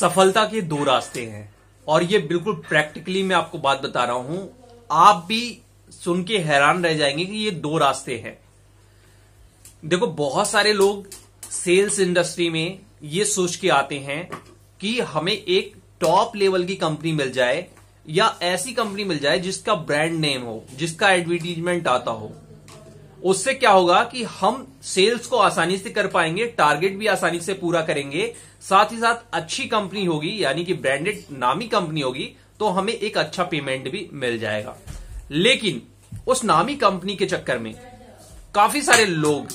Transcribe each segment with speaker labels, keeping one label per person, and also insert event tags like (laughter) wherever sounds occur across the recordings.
Speaker 1: सफलता के दो रास्ते हैं और ये बिल्कुल प्रैक्टिकली मैं आपको बात बता रहा हूं आप भी सुन के हैरान रह जाएंगे कि ये दो रास्ते हैं देखो बहुत सारे लोग सेल्स इंडस्ट्री में ये सोच के आते हैं कि हमें एक टॉप लेवल की कंपनी मिल जाए या ऐसी कंपनी मिल जाए जिसका ब्रांड नेम हो जिसका एडवर्टीजमेंट आता हो उससे क्या होगा कि हम सेल्स को आसानी से कर पाएंगे टारगेट भी आसानी से पूरा करेंगे साथ ही साथ अच्छी कंपनी होगी यानी कि ब्रांडेड नामी कंपनी होगी तो हमें एक अच्छा पेमेंट भी मिल जाएगा लेकिन उस नामी कंपनी के चक्कर में काफी सारे लोग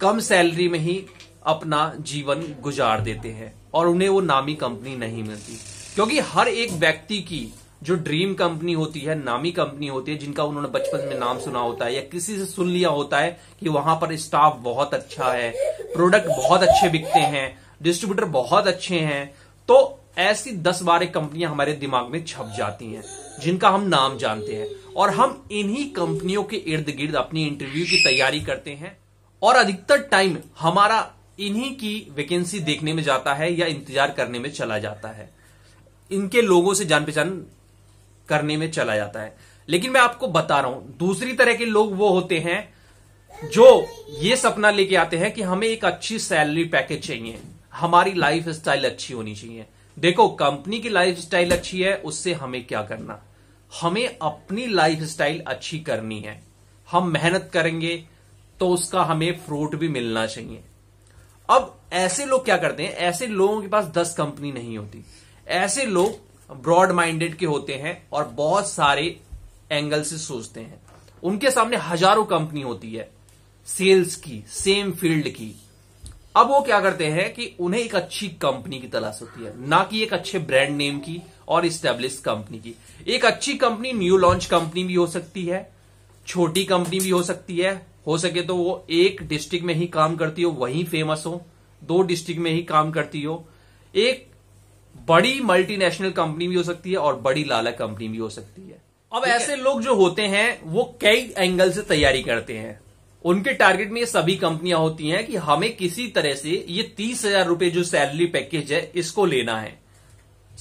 Speaker 1: कम सैलरी में ही अपना जीवन गुजार देते हैं और उन्हें वो नामी कंपनी नहीं मिलती क्योंकि हर एक व्यक्ति की जो ड्रीम कंपनी होती है नामी कंपनी होती है जिनका उन्होंने बचपन में नाम सुना होता है या किसी से सुन लिया होता है कि वहां पर स्टाफ बहुत अच्छा है प्रोडक्ट बहुत अच्छे बिकते हैं डिस्ट्रीब्यूटर बहुत अच्छे हैं तो ऐसी दस बारह कंपनियां हमारे दिमाग में छप जाती हैं जिनका हम नाम जानते हैं और हम इन्हीं कंपनियों के इर्द गिर्द अपनी इंटरव्यू की तैयारी करते हैं और अधिकतर टाइम हमारा इन्हीं की वैकेंसी देखने में जाता है या इंतजार करने में चला जाता है इनके लोगों से जान पहचान करने में चला जाता है लेकिन मैं आपको बता रहा हूं दूसरी तरह के लोग वो होते हैं जो ये सपना लेके आते हैं कि हमें एक अच्छी सैलरी पैकेज चाहिए हमारी लाइफ स्टाइल अच्छी होनी चाहिए देखो कंपनी की लाइफ स्टाइल अच्छी है उससे हमें क्या करना हमें अपनी लाइफ स्टाइल अच्छी करनी है हम मेहनत करेंगे तो उसका हमें फ्रूट भी मिलना चाहिए अब ऐसे लोग क्या करते हैं ऐसे लोगों के पास दस कंपनी नहीं होती ऐसे लोग ब्रॉड माइंडेड के होते हैं और बहुत सारे एंगल से सोचते हैं उनके सामने हजारों कंपनी होती है सेल्स की सेम फील्ड की अब वो क्या करते हैं कि उन्हें एक अच्छी कंपनी की तलाश होती है ना कि एक अच्छे ब्रांड नेम की और स्टेब्लिश कंपनी की एक अच्छी कंपनी न्यू लॉन्च कंपनी भी हो सकती है छोटी कंपनी भी हो सकती है हो सके तो वो एक डिस्ट्रिक्ट में ही काम करती हो वहीं फेमस हो दो डिस्ट्रिक्ट में ही काम करती हो एक बड़ी मल्टीनेशनल कंपनी भी हो सकती है और बड़ी लाला कंपनी भी हो सकती है अब ऐसे लोग जो होते हैं वो कई एंगल से तैयारी करते हैं उनके टारगेट में ये सभी कंपनियां होती हैं कि हमें किसी तरह से ये तीस हजार रूपये जो सैलरी पैकेज है इसको लेना है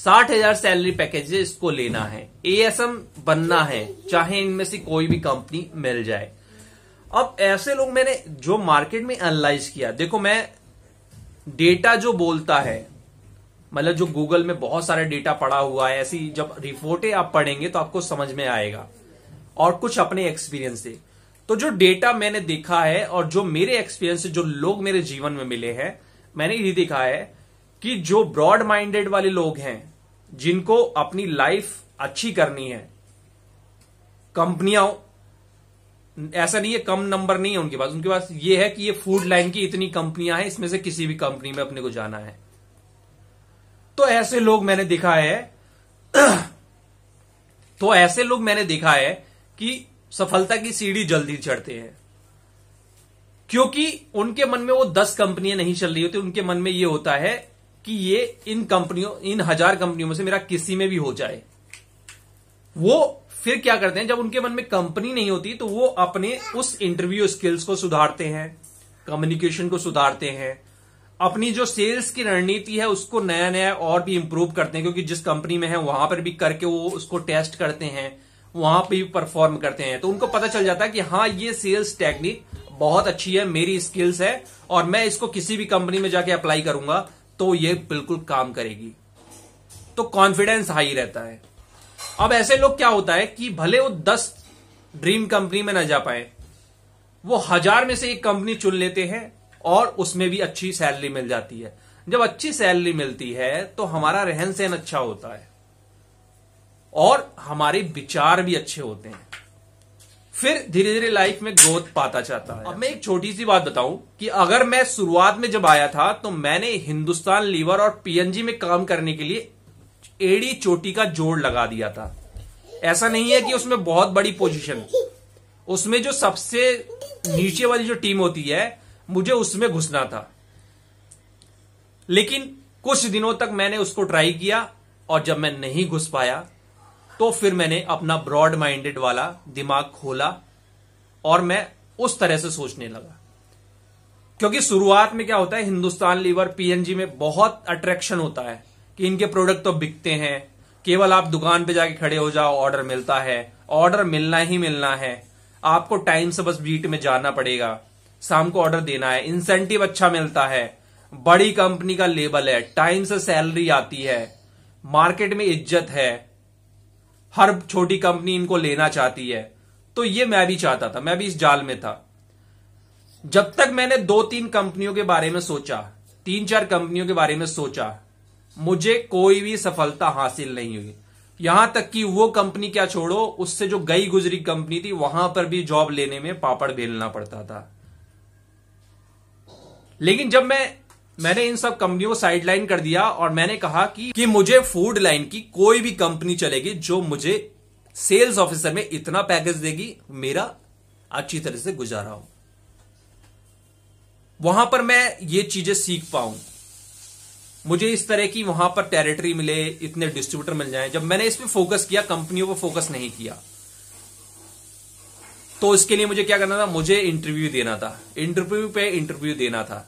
Speaker 1: साठ हजार सैलरी पैकेज है इसको लेना है एएसएम बनना है चाहे इनमें से कोई भी कंपनी मिल जाए अब ऐसे लोग मैंने जो मार्केट में एनालाइज किया देखो मैं डेटा जो बोलता है मतलब जो गूगल में बहुत सारे डेटा पड़ा हुआ है ऐसी जब रिपोर्टें आप पढ़ेंगे तो आपको समझ में आएगा और कुछ अपने एक्सपीरियंस से तो जो डेटा मैंने देखा है और जो मेरे एक्सपीरियंस से जो लोग मेरे जीवन में मिले हैं मैंने ये देखा है कि जो ब्रॉड माइंडेड वाले लोग हैं जिनको अपनी लाइफ अच्छी करनी है कंपनियां ऐसा नहीं है कम नंबर नहीं है उनके पास उनके पास ये है कि ये फूड लाइन की इतनी कंपनियां हैं इसमें से किसी भी कंपनी में अपने को जाना है तो ऐसे लोग मैंने देखा है (clears throat) तो ऐसे लोग मैंने देखा है कि सफलता की सीढ़ी जल्दी चढ़ते हैं क्योंकि उनके मन में वो दस कंपनियां नहीं चल रही होती उनके मन में ये होता है कि ये इन कंपनियों इन हजार कंपनियों में से मेरा किसी में भी हो जाए वो फिर क्या करते हैं जब उनके मन में कंपनी नहीं होती तो वो अपने उस इंटरव्यू स्किल्स को सुधारते हैं कम्युनिकेशन को सुधारते हैं अपनी जो सेल्स की रणनीति है उसको नया नया और भी इम्प्रूव करते हैं क्योंकि जिस कंपनी में है वहां पर भी करके वो उसको टेस्ट करते हैं वहां पर भी परफॉर्म करते हैं तो उनको पता चल जाता है कि हाँ ये सेल्स टेक्निक बहुत अच्छी है मेरी स्किल्स है और मैं इसको किसी भी कंपनी में जाके अप्लाई करूंगा तो ये बिल्कुल काम करेगी तो कॉन्फिडेंस हाई रहता है अब ऐसे लोग क्या होता है कि भले वो दस ड्रीम कंपनी में ना जा पाए वो हजार में से एक कंपनी चुन लेते हैं और उसमें भी अच्छी सैलरी मिल जाती है जब अच्छी सैलरी मिलती है तो हमारा रहन सहन अच्छा होता है और हमारे विचार भी अच्छे होते हैं फिर धीरे धीरे लाइफ में ग्रोथ पाता चाहता है अब मैं एक छोटी सी बात बताऊं कि अगर मैं शुरुआत में जब आया था तो मैंने हिंदुस्तान लीवर और पीएनजी में काम करने के लिए एड़ी चोटी का जोड़ लगा दिया था ऐसा नहीं है कि उसमें बहुत बड़ी पोजीशन उसमें जो सबसे नीचे वाली जो टीम होती है मुझे उसमें घुसना था लेकिन कुछ दिनों तक मैंने उसको ट्राई किया और जब मैं नहीं घुस पाया तो फिर मैंने अपना ब्रॉड माइंडेड वाला दिमाग खोला और मैं उस तरह से सोचने लगा क्योंकि शुरुआत में क्या होता है हिंदुस्तान लीवर पीएनजी में बहुत अट्रैक्शन होता है कि इनके प्रोडक्ट तो बिकते हैं केवल आप दुकान पे जाके खड़े हो जाओ ऑर्डर मिलता है ऑर्डर मिलना ही मिलना है आपको टाइम से बस बीट में जाना पड़ेगा शाम को ऑर्डर देना है इंसेंटिव अच्छा मिलता है बड़ी कंपनी का लेबल है टाइम से सैलरी आती है मार्केट में इज्जत है हर छोटी कंपनी इनको लेना चाहती है तो ये मैं भी चाहता था मैं भी इस जाल में था जब तक मैंने दो तीन कंपनियों के बारे में सोचा तीन चार कंपनियों के बारे में सोचा मुझे कोई भी सफलता हासिल नहीं हुई यहां तक कि वो कंपनी क्या छोड़ो उससे जो गई गुजरी कंपनी थी वहां पर भी जॉब लेने में पापड़ बेलना पड़ता था लेकिन जब मैं मैंने इन सब कंपनियों को साइडलाइन कर दिया और मैंने कहा कि कि मुझे फूड लाइन की कोई भी कंपनी चलेगी जो मुझे सेल्स ऑफिसर में इतना पैकेज देगी मेरा अच्छी तरह से गुजारा हो वहां पर मैं ये चीजें सीख पाऊं मुझे इस तरह की वहां पर टेरिटरी मिले इतने डिस्ट्रीब्यूटर मिल जाए जब मैंने इस पर फोकस किया कंपनियों पर फोकस नहीं किया तो इसके लिए मुझे क्या करना था मुझे इंटरव्यू देना था इंटरव्यू पे इंटरव्यू देना था